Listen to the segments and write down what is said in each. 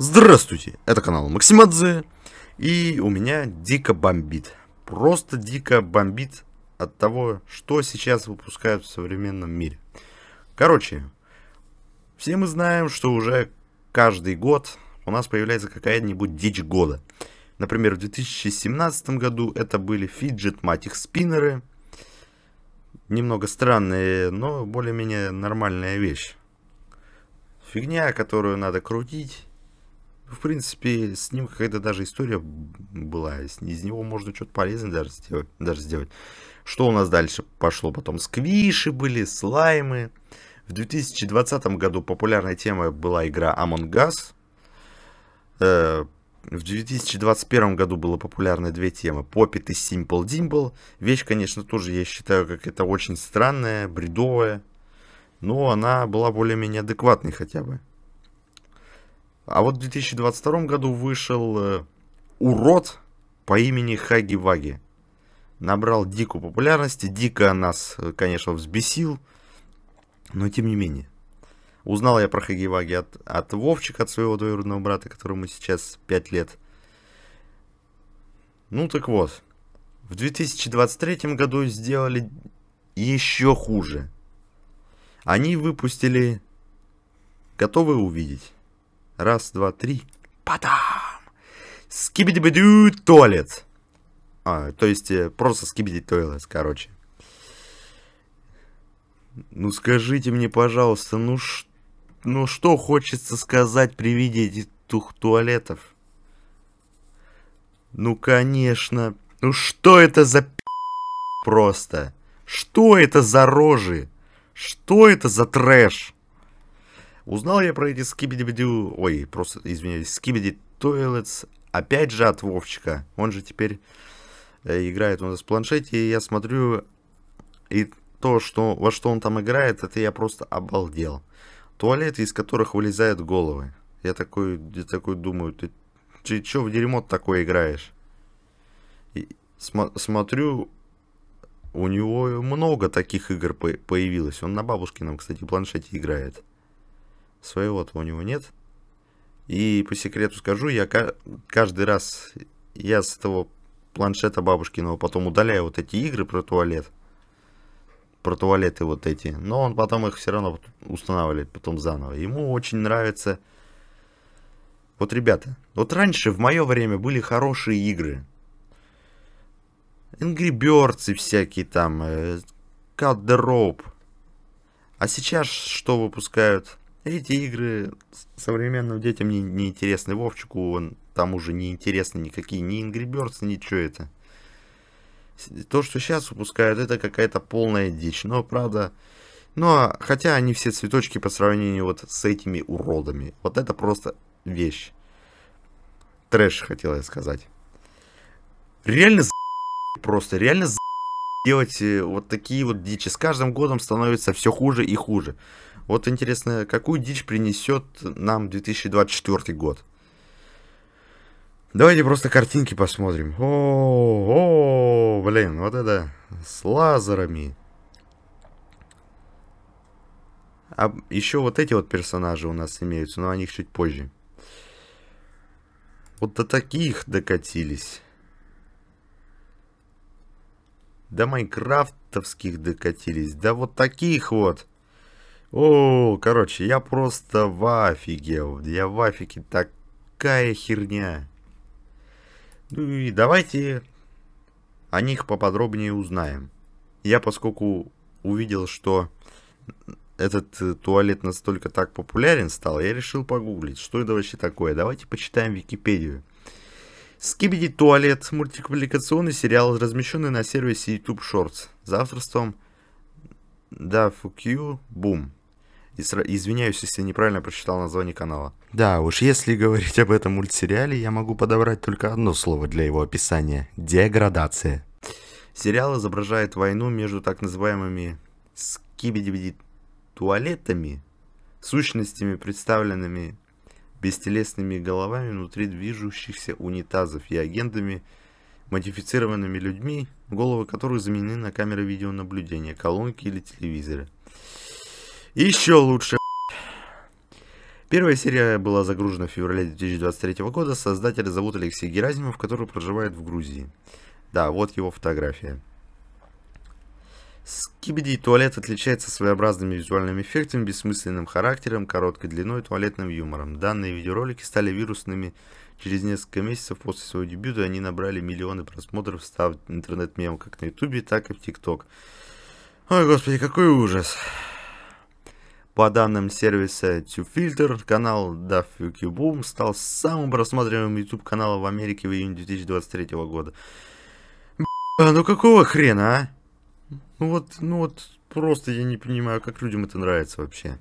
Здравствуйте, это канал Максимадзе, и у меня дико бомбит. Просто дико бомбит от того, что сейчас выпускают в современном мире. Короче, все мы знаем, что уже каждый год у нас появляется какая-нибудь дичь года. Например, в 2017 году это были фиджет-матик спиннеры. Немного странные, но более-менее нормальная вещь. Фигня, которую надо крутить. В принципе, с ним какая-то даже история была. Из него можно что-то полезное даже сделать, даже сделать. Что у нас дальше пошло потом? Сквиши были, слаймы. В 2020 году популярной темой была игра Among Us. Э, в 2021 году было популярны две темы. Попит и Simple Dimple. Вещь, конечно, тоже я считаю, как это очень странная, бредовая. Но она была более-менее адекватной хотя бы. А вот в 2022 году вышел э, урод по имени Хаги Ваги. Набрал дикую популярность, Дико нас, э, конечно, взбесил. Но тем не менее. Узнал я про Хагиваги от, от Вовчика, от своего двоюродного брата, которому сейчас 5 лет. Ну так вот, в 2023 году сделали еще хуже. Они выпустили... Готовы увидеть? Раз, два, три. Потом! Скибиди-бедю туалет! А, то есть э, просто скибиди туалет, короче. Ну скажите мне, пожалуйста, ну что? Ну что хочется сказать при виде этих тух туалетов? Ну конечно. Ну что это за просто? Что это за рожи? Что это за трэш? Узнал я про эти скибиди-бдю... Ой, просто, извиняюсь, скибиди туалетс. опять же от Вовчика. Он же теперь э, играет у нас в планшете, и я смотрю, и то, что, во что он там играет, это я просто обалдел. Туалеты, из которых вылезают головы. Я такой, я такой думаю, ты, ты чё в дерьмо такое играешь? И см, смотрю, у него много таких игр по появилось. Он на бабушкином, кстати, планшете играет. Своего-то у него нет. И по секрету скажу, я каждый раз я с этого планшета бабушкиного потом удаляю вот эти игры про туалет про туалеты вот эти. Но он потом их все равно устанавливает, потом заново. Ему очень нравится... Вот, ребята, вот раньше в мое время были хорошие игры. Angry Birds и всякие там, э, Cut the Rope. А сейчас что выпускают? Эти игры современным детям не, не интересны. Вовчику он тому же не интересны никакие, ни Angry Birds, ничего это. То, что сейчас выпускают, это какая-то полная дичь. Но, правда... Но, ну, а, хотя они все цветочки по сравнению вот с этими уродами. Вот это просто вещь. Трэш, хотел я сказать. Реально за... Просто реально за... Делать э, вот такие вот дичи. С каждым годом становится все хуже и хуже. Вот интересно, какую дичь принесет нам 2024 год? Давайте просто картинки посмотрим. О, о, блин, вот это с лазерами. А еще вот эти вот персонажи у нас имеются, но о них чуть позже. Вот до таких докатились. До майнкрафтовских докатились. Да вот таких вот. О, короче, я просто в офиге. Я в афиге. Такая херня. Ну и давайте о них поподробнее узнаем. Я поскольку увидел, что этот э, туалет настолько так популярен стал, я решил погуглить, что это вообще такое. Давайте почитаем Википедию. Скибиди Туалет – мультипликационный сериал, размещенный на сервисе YouTube Shorts за авторством DaFuQ Boom. Извиняюсь, если неправильно прочитал название канала. Да уж, если говорить об этом мультсериале, я могу подобрать только одно слово для его описания – деградация. Сериал изображает войну между так называемыми скибидибиди-туалетами, сущностями, представленными бестелесными головами внутри движущихся унитазов и агентами, модифицированными людьми, головы которых заменены на камеры видеонаблюдения, колонки или телевизоры – еще лучше. Первая серия была загружена в феврале 2023 года. Создателя зовут Алексей Герасимов, который проживает в Грузии. Да, вот его фотография. Скибиди туалет отличается своеобразными визуальными эффектами, бессмысленным характером, короткой длиной и туалетным юмором. Данные видеоролики стали вирусными. Через несколько месяцев после своего дебюта они набрали миллионы просмотров, став интернет-мемом как на ютубе, так и в тикток. Ой, господи, какой ужас. По данным сервиса TubeFilter, канал DaffyQBoom стал самым просматриваемым YouTube каналом в Америке в июне 2023 года. А, ну какого хрена, а? Ну вот, ну вот, просто я не понимаю, как людям это нравится вообще.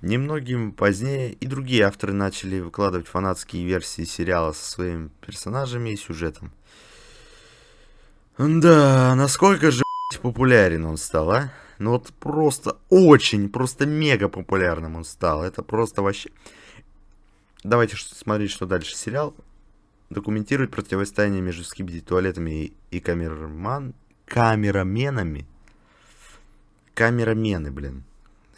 Немногим позднее и другие авторы начали выкладывать фанатские версии сериала со своими персонажами и сюжетом. Да, насколько же популярен он стал, а? Ну вот просто очень, просто мега популярным он стал. Это просто вообще... Давайте смотреть, что дальше. Сериал документирует противостояние между скибиди туалетами и камераман... камераменами. Камерамены, блин.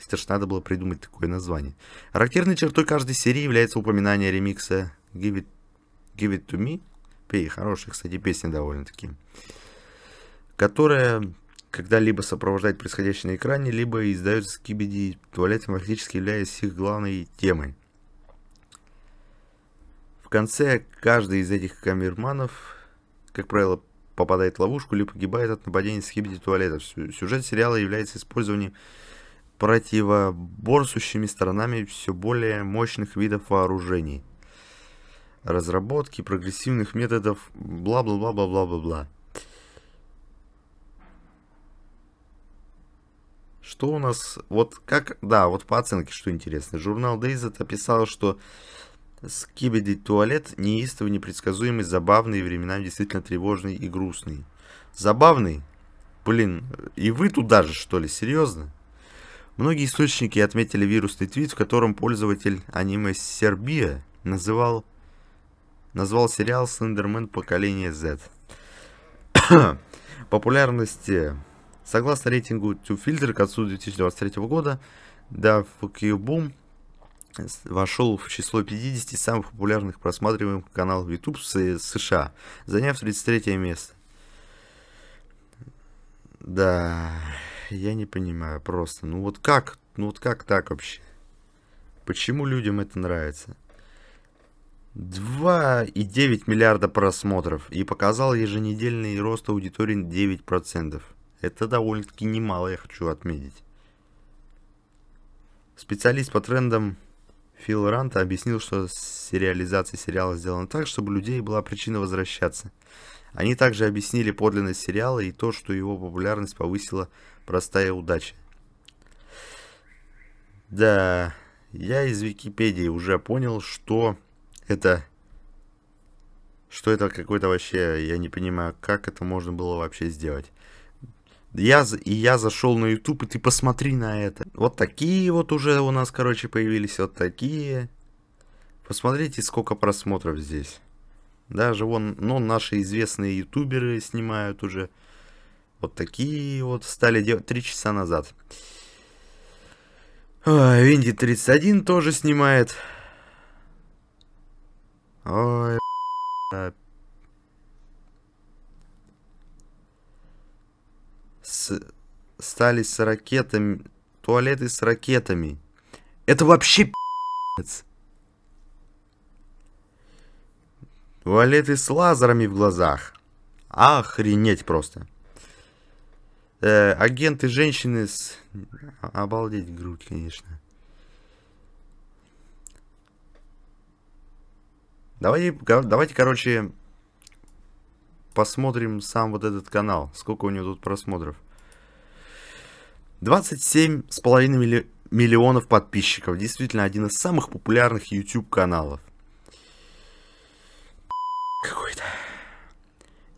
Это ж надо было придумать такое название. Характерной чертой каждой серии является упоминание ремикса Give It, Give it To Me. Пей, хорошая, кстати, песня довольно-таки. Которая когда либо сопровождать происходящее на экране, либо издают скибиди туалет, фактически являясь их главной темой. В конце каждый из этих камерманов, как правило, попадает в ловушку либо погибает от нападения скибиди туалетов. Сюжет сериала является использованием противоборствующими сторонами все более мощных видов вооружений. Разработки прогрессивных методов, бла бла бла бла бла бла Что у нас? Вот как... Да, вот по оценке, что интересно. Журнал Дейзет описал, что Скибиди туалет неистовый, непредсказуемый, забавный, временами действительно тревожный и грустный. Забавный? Блин, и вы туда же, что ли? Серьезно? Многие источники отметили вирусный твит, в котором пользователь аниме Сербия называл, назвал сериал «Слендермен поколение Z». Популярности. Согласно рейтингу TubeFilter к концу 2023 года, DavQBoom вошел в число 50 самых популярных просматриваемых каналов YouTube э, США, заняв 33 место. Да, я не понимаю просто. Ну вот как? Ну вот как так вообще? Почему людям это нравится? 2,9 миллиарда просмотров и показал еженедельный рост аудитории 9%. Это довольно-таки немало, я хочу отметить. Специалист по трендам Фил Ранта объяснил, что сериализация сериала сделана так, чтобы у людей была причина возвращаться. Они также объяснили подлинность сериала и то, что его популярность повысила простая удача. Да, я из Википедии уже понял, что это... Что это какой-то вообще... Я не понимаю, как это можно было вообще сделать. Я, и я зашел на YouTube, и ты посмотри на это. Вот такие вот уже у нас, короче, появились. Вот такие. Посмотрите, сколько просмотров здесь. Даже вон, ну, наши известные ютуберы снимают уже. Вот такие вот стали делать три часа назад. Винди 31 тоже снимает. Ой, с, стали с ракетами, туалеты с ракетами. Это вообще пи***ц. Туалеты с лазерами в глазах. Охренеть просто. Э, агенты женщины с... Обалдеть грудь, конечно. Давайте, давайте, короче, посмотрим сам вот этот канал, сколько у него тут просмотров. 27,5 милли... миллионов подписчиков. Действительно, один из самых популярных YouTube каналов. Какой-то.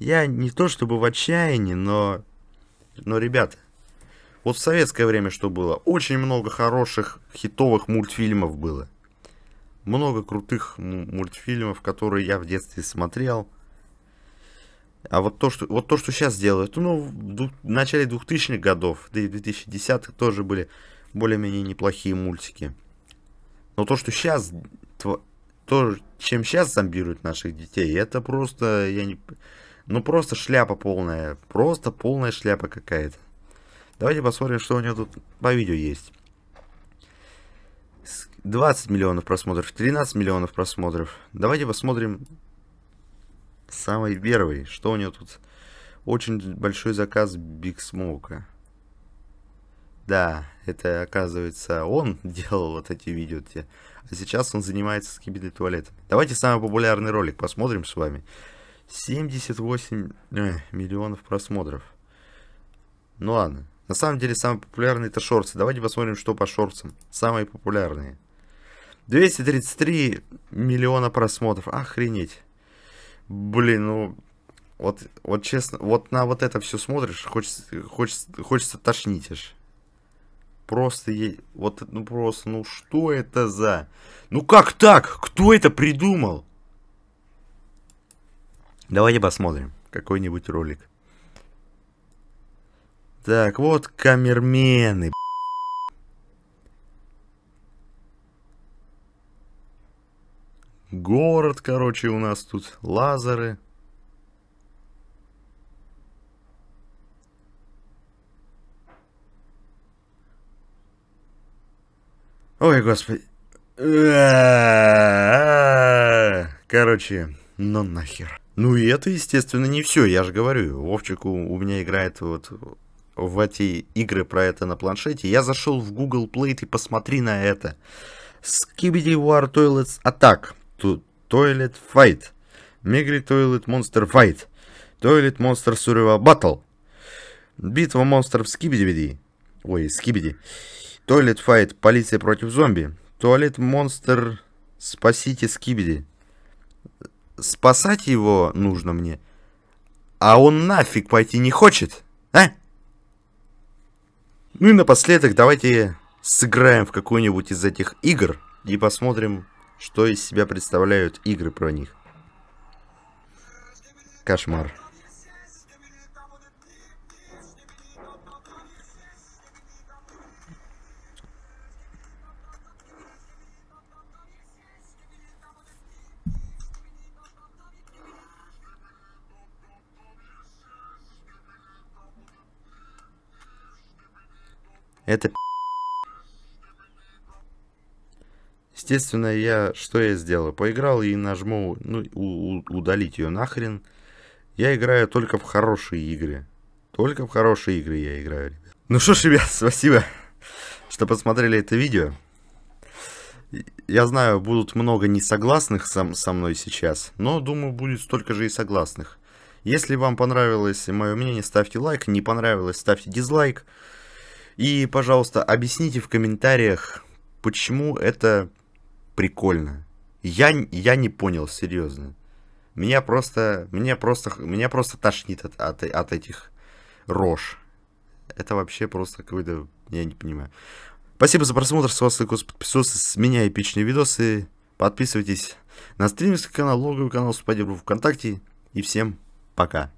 Я не то чтобы в отчаянии, но... Но, ребята, вот в советское время что было? Очень много хороших хитовых мультфильмов было. Много крутых мультфильмов, которые я в детстве смотрел. А вот то, что, вот то, что сейчас делают, ну, в, в начале 2000-х годов, да и 2010-х тоже были более-менее неплохие мультики. Но то, что сейчас, то, то, чем сейчас зомбируют наших детей, это просто, я не... Ну, просто шляпа полная. Просто полная шляпа какая-то. Давайте посмотрим, что у него тут по видео есть. 20 миллионов просмотров, 13 миллионов просмотров. Давайте посмотрим Самый первый. Что у него тут? Очень большой заказ Биг Смоука. Да, это, оказывается, он делал вот эти видео те. А сейчас он занимается скибидой туалетами. Давайте самый популярный ролик посмотрим с вами. 78 э, миллионов просмотров. Ну ладно. На самом деле, самые популярные это шорты. Давайте посмотрим, что по шорцам. Самые популярные. 233 миллиона просмотров. Охренеть. Блин, ну, вот, вот честно, вот на вот это все смотришь, хочется, хочется, хочется тошнить аж. Просто, е... вот, ну просто, ну что это за... Ну как так? Кто это придумал? Давайте посмотрим какой-нибудь ролик. Так, вот камермены, Город, короче, у нас тут. лазеры. Ой, господи. Короче, ну нахер. Ну и это, естественно, не все. Я же говорю, Вовчик у, у меня играет вот в эти игры про это на планшете. Я зашел в Google Play, и посмотри на это. Skibidi War Toilets Attack. Toilet Fight. Мегри Toilet Monster Fight. Toilet Monster Survival Battle. Битва монстров Скибиди. Ой, Скибиди. Toilet Fight. Полиция против зомби. Туалет Монстр. Спасите Скибиди. Спасать его нужно мне. А он нафиг пойти не хочет, а? Ну и напоследок давайте сыграем в какую-нибудь из этих игр и посмотрим, что из себя представляют игры про них. Кошмар. Это Естественно, я что я сделал? Поиграл и нажму ну, у, удалить ее нахрен. Я играю только в хорошие игры. Только в хорошие игры я играю, ребят. Ну что ж, ребят, спасибо, что посмотрели это видео. Я знаю, будут много несогласных со, со мной сейчас, но думаю, будет столько же и согласных. Если вам понравилось мое мнение, ставьте лайк. Не понравилось, ставьте дизлайк. И, пожалуйста, объясните в комментариях, почему это прикольно. Я, я не понял, серьезно. Меня просто, меня просто, меня просто тошнит от, от, от этих рож. Это вообще просто какой-то, я не понимаю. Спасибо за просмотр, с вас лайкос, подписосы, с меня эпичные видосы. Подписывайтесь на стримерский канал, логовый канал, в ВКонтакте. И всем пока.